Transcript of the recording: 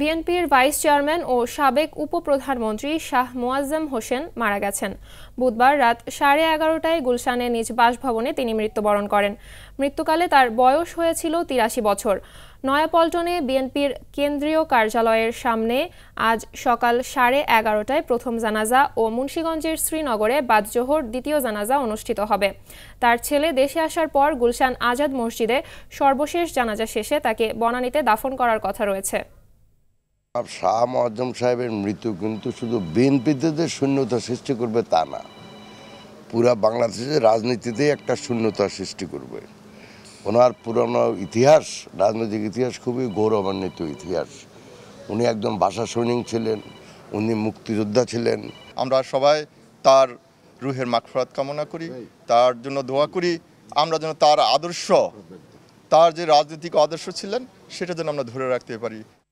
বিএনপির vice chairman ও সাবেক উপপ্রধানমন্ত্রী শাহ মোয়াজ্জেম হোসেন মারা গেছেন বুধবার রাত সাড়ে এগারোটায় গুলশানে নিজ বাসভবনে তিনি মৃত্যুবরণ করেন মৃত্যুকালে তার বয়স হয়েছিল তিরাশি বছর নয়াপল্টনে বিএনপির কেন্দ্রীয় কার্যালয়ের সামনে আজ সকাল সাড়ে এগারোটায় প্রথম জানাজা ও মুন্সীগঞ্জের শ্রীনগরে বাদজোহর দ্বিতীয় জানাজা অনুষ্ঠিত হবে তার ছেলে দেশে আসার পর গুলশান আজাদ মসজিদে সর্বশেষ জানাজা শেষে তাকে বনানীতে দাফন করার কথা রয়েছে শাহ মহাজম সাহেবের মৃত্যু কিন্তু শুধু বিএনপিতে শূন্যতা সৃষ্টি করবে তা না পুরা বাংলাদেশের রাজনীতিতেই একটা শূন্যতা সৃষ্টি করবে ওনার পুরনো ইতিহাস রাজনৈতিক ইতিহাস খুবই গৌরবান্বিত ইতিহাস উনি একজন ভাষা সৈনিক ছিলেন উনি মুক্তিযোদ্ধা ছিলেন আমরা সবাই তার রুহের মাকফরাত কামনা করি তার জন্য দোয়া করি আমরা যেন তার আদর্শ তার যে রাজনৈতিক আদর্শ ছিলেন সেটা যেন আমরা ধরে রাখতে পারি